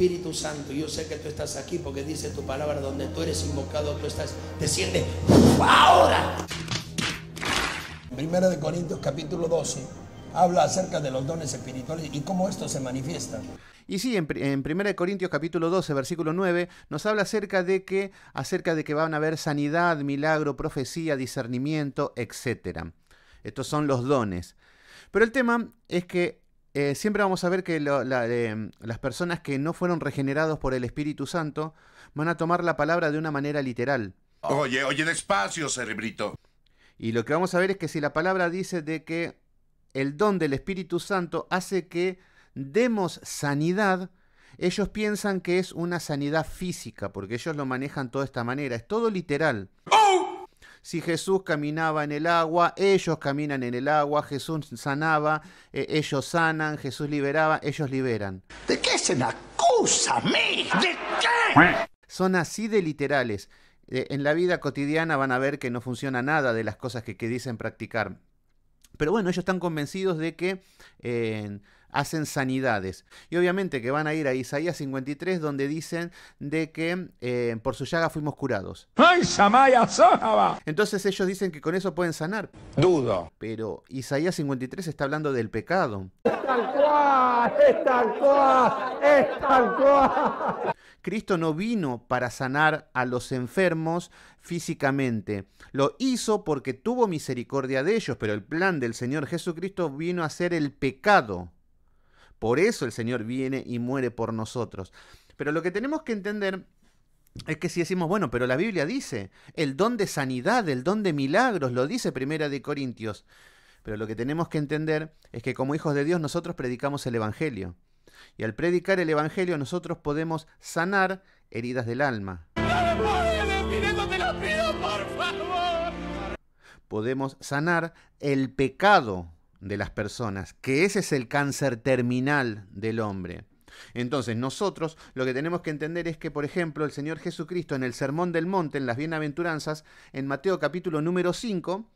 Espíritu Santo, yo sé que tú estás aquí porque dice tu palabra, donde tú eres invocado, tú estás, desciende ahora. Primera de Corintios capítulo 12 habla acerca de los dones espirituales y cómo esto se manifiesta. Y sí, en, en de Corintios capítulo 12, versículo 9, nos habla acerca de que, acerca de que van a haber sanidad, milagro, profecía, discernimiento, etc. Estos son los dones. Pero el tema es que eh, siempre vamos a ver que em, las personas que no fueron regenerados por el Espíritu Santo van a tomar la palabra de una manera literal. Oye, oye, despacio, cerebrito. Y lo que vamos a ver es que si la palabra dice de que el don del Espíritu Santo hace que demos sanidad, ellos piensan que es una sanidad física, porque ellos lo manejan toda esta manera, es todo literal. ¡Oh! Si Jesús caminaba en el agua, ellos caminan en el agua, Jesús sanaba, eh, ellos sanan, Jesús liberaba, ellos liberan. ¿De qué se me acusa a mí? ¿De qué? Son así de literales. Eh, en la vida cotidiana van a ver que no funciona nada de las cosas que, dicen practicar. Pero bueno, ellos están convencidos de que... Eh, hacen sanidades. Y obviamente que van a ir a Isaías 53, donde dicen de que eh, por su llaga fuimos curados. Entonces ellos dicen que con eso pueden sanar. Dudo. Pero Isaías 53 está hablando del pecado. Cristo no vino para sanar a los enfermos físicamente. Lo hizo porque tuvo misericordia de ellos, pero el plan del Señor Jesucristo vino a ser el pecado. Por eso el Señor viene y muere por nosotros. Pero lo que tenemos que entender es que si decimos, bueno, pero la Biblia dice, el don de sanidad, el don de milagros, lo dice Primera de Corintios. Pero lo que tenemos que entender es que como hijos de Dios nosotros predicamos el Evangelio. Y al predicar el Evangelio nosotros podemos sanar heridas del alma. Podemos sanar el pecado de las personas, que ese es el cáncer terminal del hombre. Entonces nosotros lo que tenemos que entender es que, por ejemplo, el Señor Jesucristo en el Sermón del Monte, en las Bienaventuranzas, en Mateo capítulo número 5,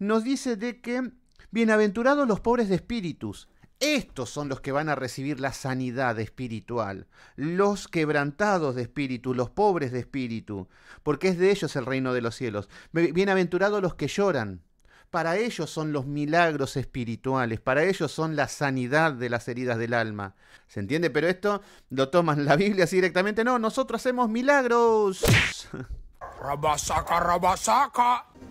nos dice de que, bienaventurados los pobres de espíritus, estos son los que van a recibir la sanidad espiritual, los quebrantados de espíritu, los pobres de espíritu, porque es de ellos el reino de los cielos. Bienaventurados los que lloran, para ellos son los milagros espirituales, para ellos son la sanidad de las heridas del alma. ¿Se entiende? Pero esto lo toman la Biblia así directamente. No, nosotros hacemos milagros.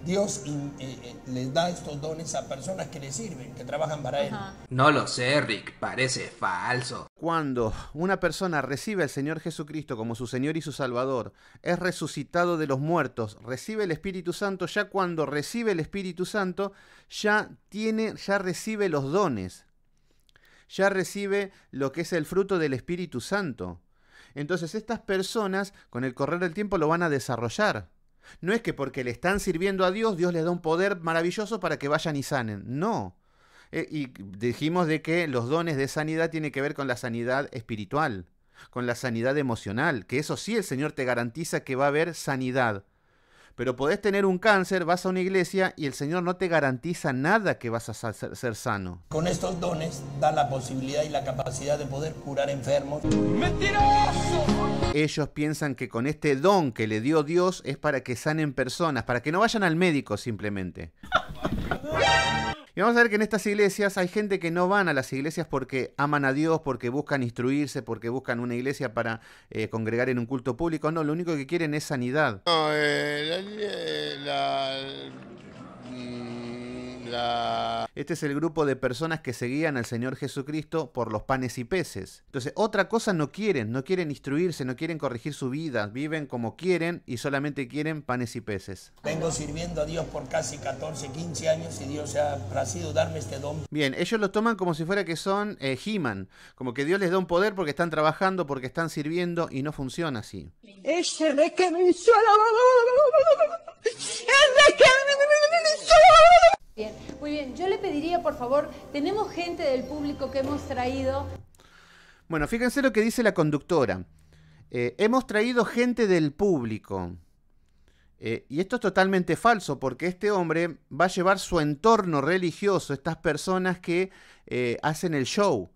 Dios eh, eh, les da estos dones a personas que le sirven, que trabajan para Él. No lo sé, Rick, parece falso. Cuando una persona recibe al Señor Jesucristo como su Señor y su Salvador, es resucitado de los muertos, recibe el Espíritu Santo, ya cuando recibe el Espíritu Santo, ya tiene, ya recibe los dones, ya recibe lo que es el fruto del Espíritu Santo. Entonces estas personas con el correr del tiempo lo van a desarrollar. No es que porque le están sirviendo a Dios, Dios les da un poder maravilloso para que vayan y sanen. No. Eh, y dijimos de que los dones de sanidad tienen que ver con la sanidad espiritual, con la sanidad emocional, que eso sí el Señor te garantiza que va a haber sanidad. Pero podés tener un cáncer, vas a una iglesia y el Señor no te garantiza nada que vas a ser, sano. Con estos dones da la posibilidad y la capacidad de poder curar enfermos. ¡Mentiroso! Ellos piensan que con este don que le dio Dios es para que sanen personas, para que no vayan al médico simplemente. Y vamos a ver que en estas iglesias hay gente que no van a las iglesias porque aman a Dios, porque buscan instruirse, porque buscan una iglesia para eh, congregar en un culto público. No, lo único que quieren es sanidad. Eh, la este es el grupo de personas que seguían al Señor Jesucristo por los panes y peces. Entonces, otra cosa no quieren, no quieren instruirse, no quieren corregir su vida, viven como quieren y solamente quieren panes y peces. Vengo sirviendo a Dios por casi 14, 15 años y Dios ha placido darme este don. Bien, ellos lo toman como si fuera que son eh, He-Man, como que Dios les da un poder porque están trabajando, porque están sirviendo y no funciona así. Tenemos gente del público que hemos traído. Bueno, fíjense lo que dice la conductora. Eh, hemos traído gente del público. Eh, y esto es totalmente falso porque este hombre va a llevar su entorno religioso, estas personas que eh, hacen el show.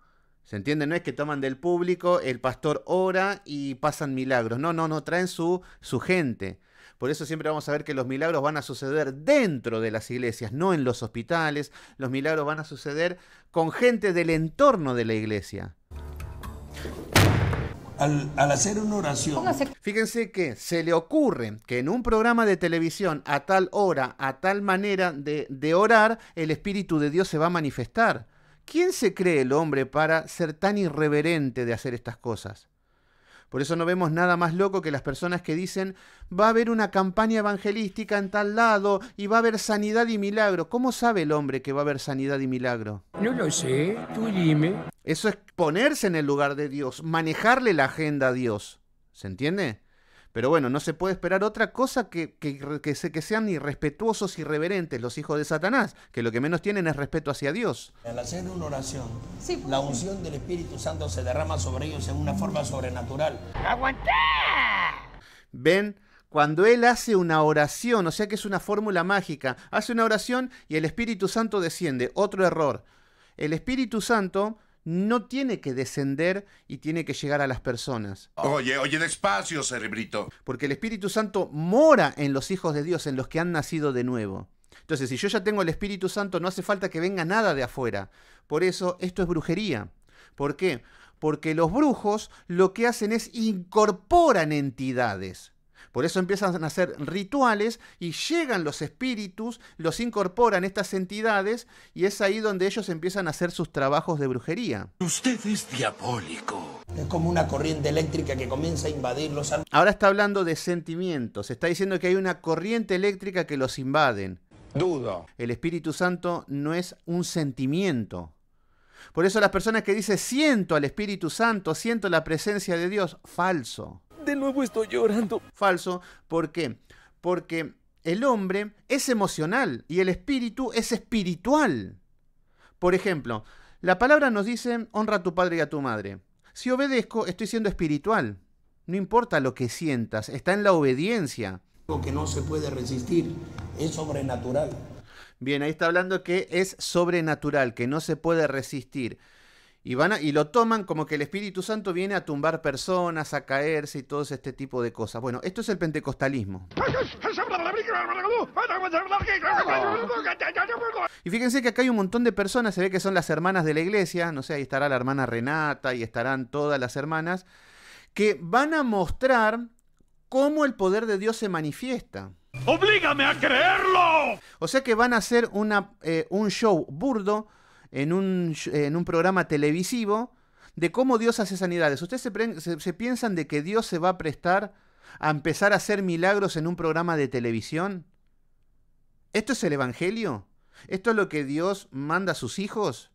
¿Se entiende? No es que toman del público, el pastor ora y pasan milagros. No, no, no, traen su, su gente. Por eso siempre vamos a ver que los milagros van a suceder dentro de las iglesias, no en los hospitales. Los milagros van a suceder con gente del entorno de la iglesia. Al, hacer una oración. Fíjense que se le ocurre que en un programa de televisión a tal hora, a tal manera de, orar, el Espíritu de Dios se va a manifestar. ¿Quién se cree el hombre para ser tan irreverente de hacer estas cosas? Por eso no vemos nada más loco que las personas que dicen, va a haber una campaña evangelística en tal lado y va a haber sanidad y milagro. ¿Cómo sabe el hombre que va a haber sanidad y milagro? No lo sé, tú dime. Eso es ponerse en el lugar de Dios, manejarle la agenda a Dios. ¿Se entiende? Pero bueno, no se puede esperar otra cosa que, que, que, sean irrespetuosos, y reverentes los hijos de Satanás, que lo que menos tienen es respeto hacia Dios. Al hacer una oración, pues, la unción del Espíritu Santo se derrama sobre ellos en una forma sobrenatural. Aguanta. Ven cuando él hace una oración, o sea que es una fórmula mágica, hace una oración y el Espíritu Santo desciende. Otro error. El Espíritu Santo no tiene que descender y tiene que llegar a las personas. Oye, oye, despacio, cerebrito. Porque el Espíritu Santo mora en los hijos de Dios, en los que han nacido de nuevo. Entonces, si yo ya tengo el Espíritu Santo, no hace falta que venga nada de afuera. Por eso, esto es brujería. ¿Por qué? Porque los brujos lo que hacen es incorporan entidades. Por eso empiezan a hacer rituales y llegan los espíritus, los incorporan estas entidades y es ahí donde ellos empiezan a hacer sus trabajos de brujería. Usted es diabólico. Es como una corriente eléctrica que comienza a invadir los... Ahora está hablando de sentimientos, está diciendo que hay una corriente eléctrica que los invaden. Dudo. El Espíritu Santo no es un sentimiento. Por eso las personas que dicen siento al Espíritu Santo, siento la presencia de Dios, falso de nuevo estoy llorando. Falso. ¿Por qué? Porque el hombre es emocional y el espíritu es espiritual. Por ejemplo, la palabra nos dice honra a tu padre y a tu madre. Si obedezco, estoy siendo espiritual. No importa lo que sientas, está en la obediencia. Lo que no se puede resistir es sobrenatural. Bien, ahí está hablando que es sobrenatural, que no se puede resistir. Y, van y lo toman como que el Espíritu Santo viene a tumbar personas, a caerse y todo este tipo de cosas. Bueno, esto es el pentecostalismo. Y fíjense que acá hay un montón de personas, se ve que son las hermanas de la iglesia, no sé, ahí estará la hermana Renata y estarán todas las hermanas, que van a mostrar cómo el poder de Dios se manifiesta. ¡Oblígame a creerlo! O sea que van a hacer una, eh, un show burdo en un, en un programa televisivo de cómo Dios hace sanidades. ¿Ustedes se, piensan de que Dios se va a prestar a empezar a hacer milagros en un programa de televisión? ¿Esto es el Evangelio? ¿Esto es lo que Dios manda a sus hijos?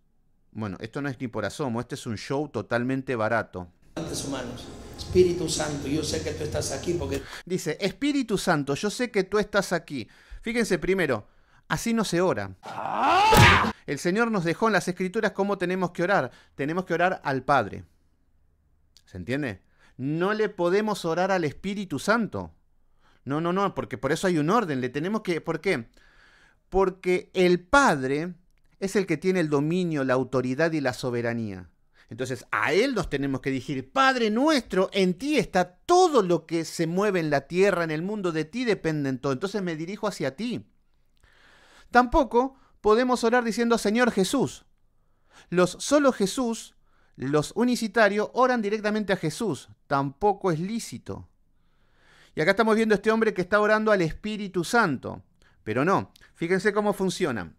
Bueno, esto no es ni por asomo, este es un show totalmente barato. Espíritu Santo, yo sé que tú estás aquí porque... Dice, Espíritu Santo, yo sé que tú estás aquí. Fíjense primero, así no se ora. ¡Ah! El Señor nos dejó en las escrituras cómo tenemos que orar. Tenemos que orar al Padre. ¿Se entiende? No le podemos orar al Espíritu Santo. No, no, no, porque por eso hay un orden. Le tenemos que... ¿Por qué? Porque el Padre es el que tiene el dominio, la autoridad y la soberanía. Entonces a Él nos tenemos que dirigir, Padre nuestro, en ti está todo lo que se mueve en la tierra, en el mundo, de ti dependen todo. Entonces me dirijo hacia ti. Tampoco podemos orar diciendo Señor Jesús. Los solo Jesús, los unicitarios, oran directamente a Jesús. Tampoco es lícito. Y acá estamos viendo este hombre que está orando al Espíritu Santo. Pero no, fíjense cómo funciona.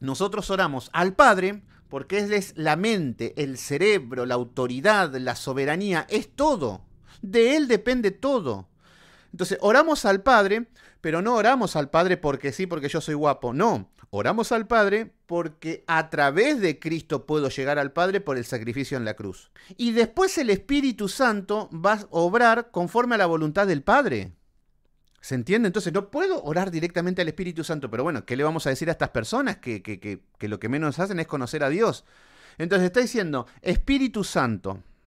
Nosotros oramos al Padre porque Él es la mente, el cerebro, la autoridad, la soberanía, es todo. De Él depende todo. Entonces, oramos al Padre, pero no oramos al Padre porque sí, porque yo soy guapo. No, Oramos al Padre porque a través de Cristo puedo llegar al Padre por el sacrificio en la cruz. Y después el Espíritu Santo va a obrar conforme a la voluntad del Padre. ¿Se entiende? Entonces no puedo orar directamente al Espíritu Santo, pero bueno, ¿qué le vamos a decir a estas personas que, lo que menos hacen es conocer a Dios? Entonces está diciendo, Espíritu Santo,